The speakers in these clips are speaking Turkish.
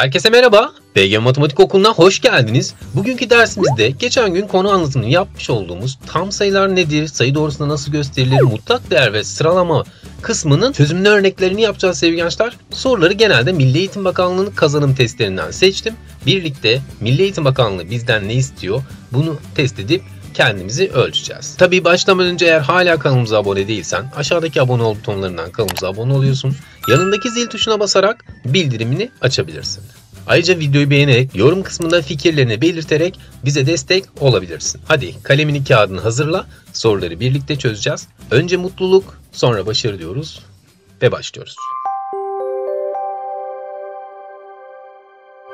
Herkese merhaba. BG Matematik Okulu'na hoş geldiniz. Bugünkü dersimizde geçen gün konu anlatımını yapmış olduğumuz tam sayılar nedir, sayı doğrusunda nasıl gösterilir, mutlak değer ve sıralama kısmının çözümlü örneklerini yapacağız sevgili gençler. Soruları genelde Milli Eğitim Bakanlığı'nın kazanım testlerinden seçtim. Birlikte Milli Eğitim Bakanlığı bizden ne istiyor bunu test edip kendimizi ölçeceğiz. Tabi başlamadan önce eğer hala kanalımıza abone değilsen aşağıdaki abone ol butonlarından kanalımıza abone oluyorsun. Yanındaki zil tuşuna basarak bildirimini açabilirsin. Ayrıca videoyu beğenerek yorum kısmında fikirlerini belirterek bize destek olabilirsin. Hadi kalemini kağıdını hazırla soruları birlikte çözeceğiz. Önce mutluluk sonra başarı diyoruz ve başlıyoruz.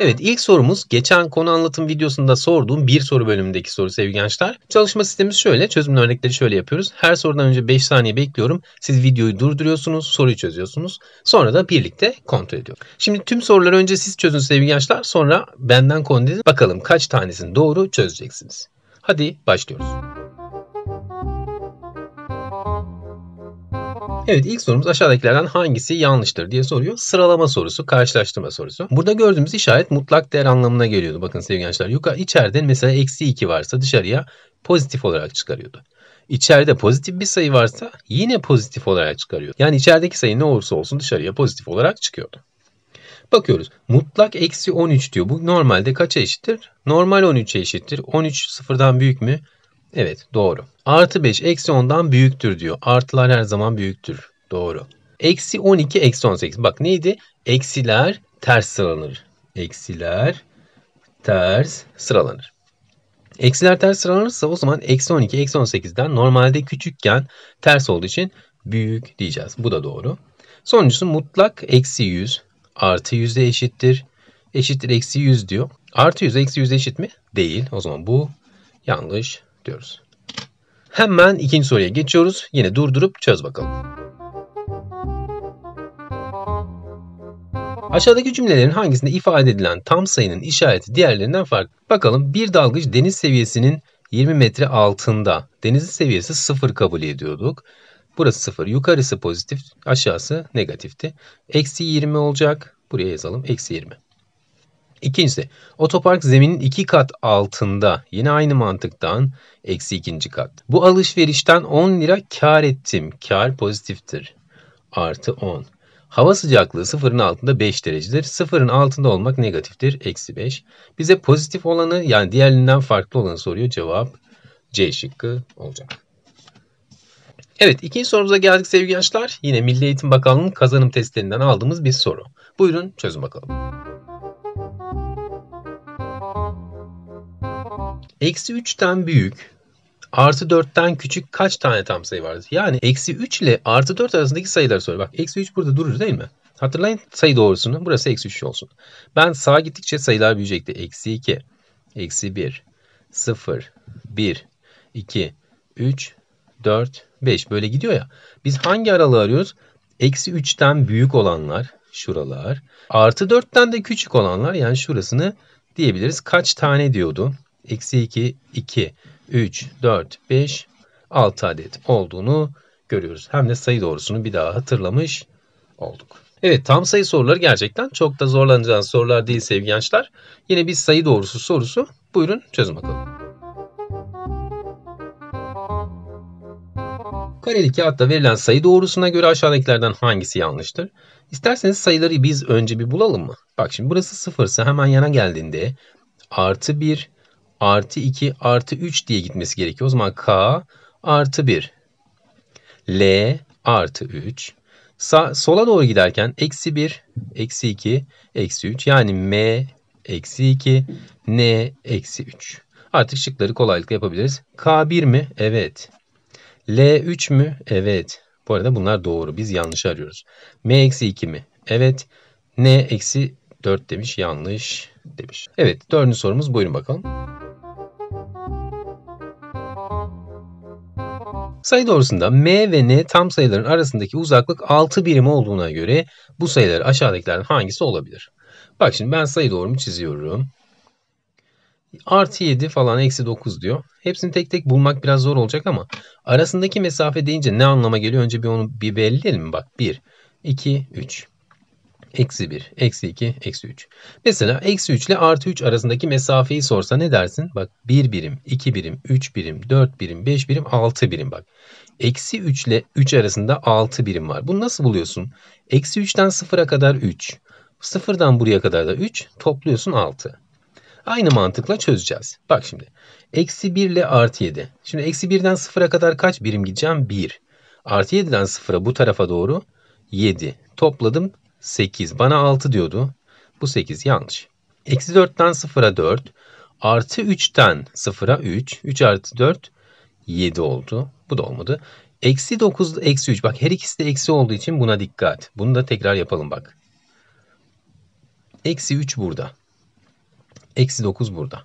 Evet ilk sorumuz geçen konu anlatım videosunda sorduğum bir soru bölümündeki soru sevgili gençler. Çalışma sistemimiz şöyle. çözüm örnekleri şöyle yapıyoruz. Her sorudan önce 5 saniye bekliyorum. Siz videoyu durduruyorsunuz. Soruyu çözüyorsunuz. Sonra da birlikte kontrol ediyoruz. Şimdi tüm soruları önce siz çözün sevgili gençler. Sonra benden konu edin. Bakalım kaç tanesini doğru çözeceksiniz. Hadi başlıyoruz. Evet ilk sorumuz aşağıdakilerden hangisi yanlıştır diye soruyor. Sıralama sorusu, karşılaştırma sorusu. Burada gördüğümüz işaret mutlak değer anlamına geliyordu. Bakın sevgili gençler yukarı içeride mesela eksi 2 varsa dışarıya pozitif olarak çıkarıyordu. İçeride pozitif bir sayı varsa yine pozitif olarak çıkarıyordu. Yani içerideki sayı ne olursa olsun dışarıya pozitif olarak çıkıyordu. Bakıyoruz. Mutlak eksi 13 diyor. Bu normalde kaça eşittir? Normal 13'e eşittir. 13 sıfırdan büyük mü? Evet doğru. Artı 5 eksi 10'dan büyüktür diyor. Artılar her zaman büyüktür. Doğru. Eksi 12 eksi 18. Bak neydi? Eksiler ters sıralanır. Eksiler ters sıralanır. Eksiler ters sıralanırsa o zaman eksi 12 eksi 18'den normalde küçükken ters olduğu için büyük diyeceğiz. Bu da doğru. Sonuncusu mutlak eksi 100 artı 100'e eşittir. Eşittir eksi 100 diyor. Artı 100 eksi 100 eşit mi? Değil. O zaman bu yanlış diyoruz. Hemen ikinci soruya geçiyoruz. Yine durdurup çöz bakalım. Aşağıdaki cümlelerin hangisinde ifade edilen tam sayının işareti diğerlerinden farklı? Bakalım bir dalgıç deniz seviyesinin 20 metre altında. Deniz seviyesi 0 kabul ediyorduk. Burası 0. Yukarısı pozitif, aşağısı negatifti. Eksi 20 olacak. Buraya yazalım. Eksi 20. İkincisi otopark zeminin iki kat altında yine aynı mantıktan eksi ikinci kat. Bu alışverişten 10 lira kar ettim. Kar pozitiftir. Artı 10. Hava sıcaklığı sıfırın altında 5 derecedir. Sıfırın altında olmak negatiftir. Eksi 5. Bize pozitif olanı yani diğerlerinden farklı olanı soruyor. Cevap C şıkkı olacak. Evet ikinci sorumuza geldik sevgili gençler. Yine Milli Eğitim Bakanlığı'nın kazanım testlerinden aldığımız bir soru. Buyurun çözün bakalım. Eksi 3'ten büyük, artı 4'ten küçük kaç tane tam sayı vardır? Yani eksi 3 ile artı 4 arasındaki sayıları söyle. Bak eksi 3 burada durur değil mi? Hatırlayın sayı doğrusunu. Burası eksi 3 olsun. Ben sağa gittikçe sayılar büyüyecekti. Eksi 2, eksi 1, 0, 1, 2, 3, 4, 5. Böyle gidiyor ya. Biz hangi aralığı arıyoruz? Eksi 3'ten büyük olanlar şuralar. Artı 4'ten de küçük olanlar yani şurasını diyebiliriz. Kaç tane diyordu? eksi 2, 2, 3, 4, 5, 6 adet olduğunu görüyoruz. Hem de sayı doğrusunu bir daha hatırlamış olduk. Evet tam sayı soruları gerçekten çok da zorlanacağınız sorular değil sevgili gençler. Yine bir sayı doğrusu sorusu. Buyurun çözün bakalım. Kareli kağıtta verilen sayı doğrusuna göre aşağıdakilerden hangisi yanlıştır? İsterseniz sayıları biz önce bir bulalım mı? Bak şimdi burası sıfırsa hemen yana geldiğinde artı 1, artı 2 artı 3 diye gitmesi gerekiyor. O zaman K artı 1. L artı 3. Sa sola doğru giderken eksi 1, eksi 2, eksi 3. Yani M eksi 2, N eksi 3. Artık şıkları kolaylıkla yapabiliriz. K1 mi? Evet. L3 mü? Evet. Bu arada bunlar doğru. Biz yanlış arıyoruz. M eksi 2 mi? Evet. N eksi 4 demiş. Yanlış demiş. Evet. Dördüncü sorumuz. Buyurun bakalım. Sayı doğrusunda m ve n tam sayıların arasındaki uzaklık 6 birim olduğuna göre bu sayılar aşağıdakilerden hangisi olabilir? Bak şimdi ben sayı doğrumu çiziyorum. Artı 7 falan eksi 9 diyor. Hepsini tek tek bulmak biraz zor olacak ama arasındaki mesafe deyince ne anlama geliyor? Önce bir onu bir belli mi? Bak 1, 2, 3 eksi 1, eksi 2, eksi 3. Mesela eksi 3 ile artı 3 arasındaki mesafeyi sorsa ne dersin? Bak 1 birim, 2 birim, 3 birim, 4 birim, 5 birim, 6 birim bak. Eksi 3 ile 3 arasında 6 birim var. Bunu nasıl buluyorsun? Eksi 3'ten 0'a kadar 3. 0'dan buraya kadar da 3. Topluyorsun 6. Aynı mantıkla çözeceğiz. Bak şimdi. Eksi 1 ile artı 7. Şimdi eksi 1'den 0'a kadar kaç birim gideceğim? 1. Artı 7'den 0'a bu tarafa doğru 7. Topladım 8. Bana 6 diyordu. Bu 8 yanlış. Eksi 4'ten 0'a 4. Artı 3'ten 0'a 3. 3 artı 4 7 oldu. Bu da olmadı. Eksi 9, eksi 3. Bak her ikisi de eksi olduğu için buna dikkat. Bunu da tekrar yapalım bak. Eksi 3 burada. Eksi 9 burada.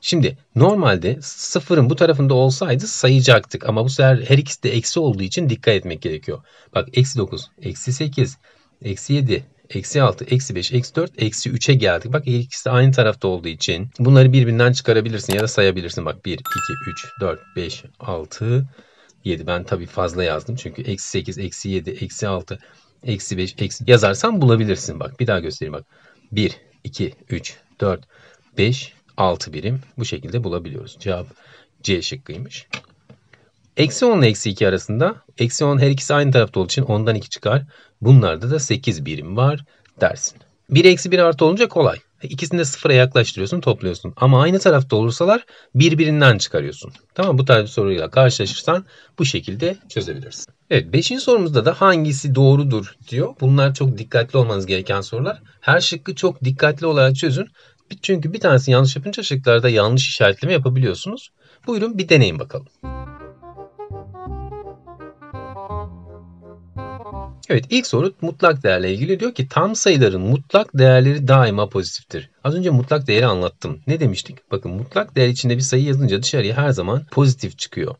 Şimdi normalde sıfırın bu tarafında olsaydı sayacaktık. Ama bu sefer her ikisi de eksi olduğu için dikkat etmek gerekiyor. Bak eksi 9, eksi 8, eksi 7, eksi 6, eksi 5, eksi 4, eksi 3'e geldik. Bak ikisi aynı tarafta olduğu için bunları birbirinden çıkarabilirsin ya da sayabilirsin. Bak 1, 2, 3, 4, 5, 6, 7. Ben tabii fazla yazdım çünkü eksi 8, eksi 7, eksi 6, eksi 5, eksi yazarsan bulabilirsin. Bak bir daha göstereyim bak. 1, 2, 3, 4, 5, 6 birim bu şekilde bulabiliyoruz. Cevap C şıkkıymış. Eksi 10 ile eksi 2 arasında. Eksi 10 her ikisi aynı tarafta olduğu için ondan 2 çıkar. Bunlarda da 8 birim var dersin. 1 eksi 1 artı olunca kolay. İkisini de sıfıra yaklaştırıyorsun topluyorsun. Ama aynı tarafta olursalar birbirinden çıkarıyorsun. Tamam bu tarz bir soruyla karşılaşırsan bu şekilde çözebilirsin. Evet 5. sorumuzda da hangisi doğrudur diyor. Bunlar çok dikkatli olmanız gereken sorular. Her şıkkı çok dikkatli olarak çözün. Çünkü bir tanesini yanlış yapınca şıklarda yanlış işaretleme yapabiliyorsunuz. Buyurun bir deneyin bakalım. Evet ilk soru mutlak değerle ilgili diyor ki tam sayıların mutlak değerleri daima pozitiftir. Az önce mutlak değeri anlattım. Ne demiştik? Bakın mutlak değer içinde bir sayı yazınca dışarıya her zaman pozitif çıkıyor.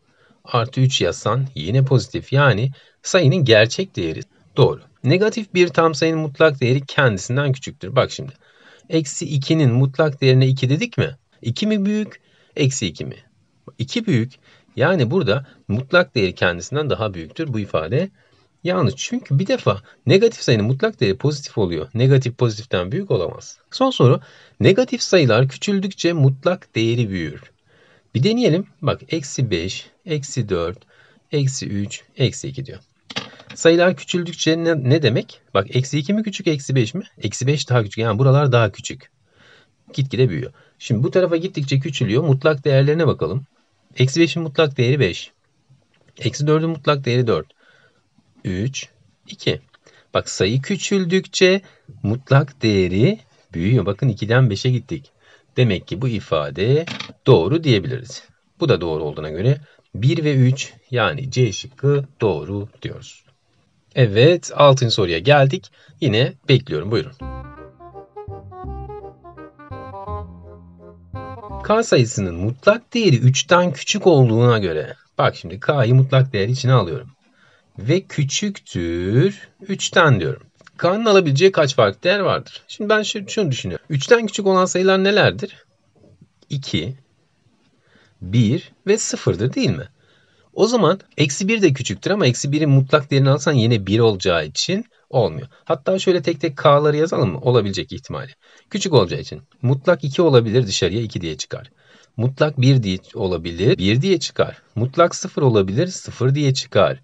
Artı 3 yazsan yine pozitif yani sayının gerçek değeri. Doğru. Negatif bir tam sayının mutlak değeri kendisinden küçüktür. Bak şimdi. Eksi 2'nin mutlak değerine 2 dedik mi? 2 mi büyük? Eksi 2 mi? 2 büyük. Yani burada mutlak değeri kendisinden daha büyüktür. Bu ifade Yanlış. Çünkü bir defa negatif sayının mutlak değeri pozitif oluyor. Negatif pozitiften büyük olamaz. Son soru. Negatif sayılar küçüldükçe mutlak değeri büyür. Bir deneyelim. Bak eksi 5, eksi 4, eksi 3, eksi 2 diyor. Sayılar küçüldükçe ne, ne demek? Bak eksi 2 mi küçük, eksi 5 mi? Eksi 5 daha küçük. Yani buralar daha küçük. Gitgide büyüyor. Şimdi bu tarafa gittikçe küçülüyor. Mutlak değerlerine bakalım. Eksi 5'in mutlak değeri 5. Eksi 4'ün mutlak değeri 4. 3, 2. Bak sayı küçüldükçe mutlak değeri büyüyor. Bakın 2'den 5'e gittik. Demek ki bu ifade doğru diyebiliriz. Bu da doğru olduğuna göre 1 ve 3 yani C şıkkı doğru diyoruz. Evet 6. soruya geldik. Yine bekliyorum buyurun. K sayısının mutlak değeri 3'ten küçük olduğuna göre bak şimdi K'yı mutlak değer içine alıyorum ve küçüktür 3'ten diyorum. K'nın alabileceği kaç farklı değer vardır? Şimdi ben şunu düşünüyorum. 3'ten küçük olan sayılar nelerdir? 2, 1 ve 0'dır değil mi? O zaman eksi 1 de küçüktür ama eksi 1'in mutlak değerini alsan yine 1 olacağı için olmuyor. Hatta şöyle tek tek k'ları yazalım mı? Olabilecek ihtimali. Küçük olacağı için. Mutlak 2 olabilir dışarıya 2 diye çıkar. Mutlak 1 diye olabilir 1 diye çıkar. Mutlak 0 olabilir 0 diye çıkar.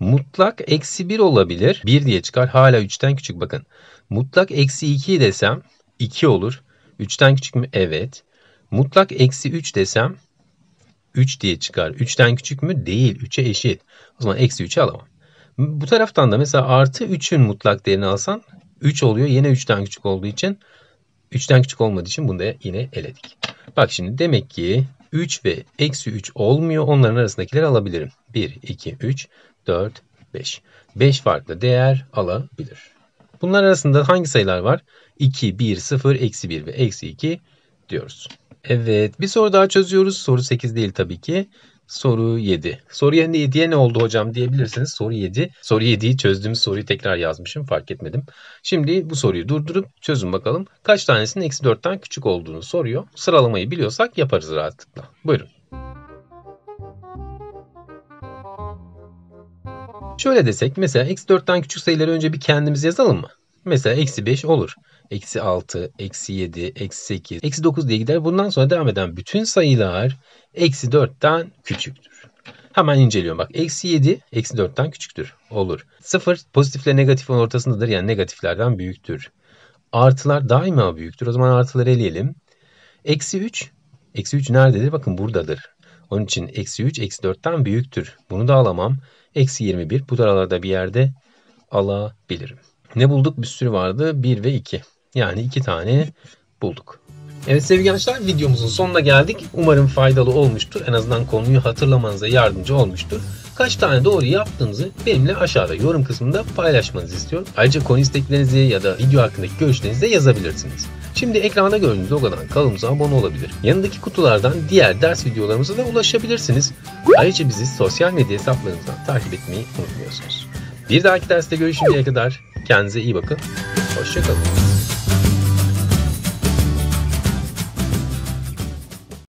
Mutlak eksi 1 olabilir. 1 diye çıkar. Hala 3'ten küçük bakın. Mutlak eksi 2 desem 2 olur. 3'ten küçük mü? Evet. Mutlak eksi 3 desem 3 diye çıkar. 3'ten küçük mü? Değil. 3'e eşit. O zaman eksi 3'ü alamam. Bu taraftan da mesela artı 3'ün mutlak değerini alsan 3 oluyor. Yine 3'ten küçük olduğu için 3'ten küçük olmadığı için bunu da yine eledik. Bak şimdi demek ki 3 ve eksi 3 olmuyor. Onların arasındakileri alabilirim. 1, 2, 3. 4, 5. 5 farklı değer alabilir. Bunlar arasında hangi sayılar var? 2, 1, 0, eksi 1 ve eksi 2 diyoruz. Evet bir soru daha çözüyoruz. Soru 8 değil tabii ki. Soru 7. Soru 7'ye ne oldu hocam diyebilirsiniz. Soru 7. Soru 7'yi çözdüğümüz soruyu tekrar yazmışım fark etmedim. Şimdi bu soruyu durdurup çözün bakalım. Kaç tanesinin eksi 4'ten küçük olduğunu soruyor. Sıralamayı biliyorsak yaparız rahatlıkla. Buyurun. Şöyle desek mesela eksi 4'ten küçük sayıları önce bir kendimiz yazalım mı? Mesela eksi 5 olur. Eksi 6, eksi 7, eksi 8, eksi 9 diye gider. Bundan sonra devam eden bütün sayılar eksi 4'ten küçüktür. Hemen inceliyorum bak. Eksi 7, eksi 4'ten küçüktür. Olur. 0 pozitifle negatifin ortasındadır. Yani negatiflerden büyüktür. Artılar daima büyüktür. O zaman artıları eleyelim. Eksi 3, eksi 3 nerededir? Bakın buradadır. Onun için eksi 3 eksi 4'ten büyüktür. Bunu da alamam. Eksi 21 bu taralarda bir yerde alabilirim. Ne bulduk? Bir sürü vardı. 1 ve 2. Yani 2 tane bulduk. Evet sevgili gençler videomuzun sonuna geldik. Umarım faydalı olmuştur. En azından konuyu hatırlamanıza yardımcı olmuştur. Kaç tane doğru yaptığınızı benimle aşağıda yorum kısmında paylaşmanızı istiyorum. Ayrıca konu isteklerinizi ya da video hakkındaki görüşlerinizi de yazabilirsiniz. Şimdi ekranda gördüğünüz logodan kanalımıza abone olabilir. Yanındaki kutulardan diğer ders videolarımıza da ulaşabilirsiniz. Ayrıca bizi sosyal medya hesaplarımızdan takip etmeyi unutmuyorsunuz. Bir dahaki derste görüşünceye kadar kendinize iyi bakın. Hoşçakalın.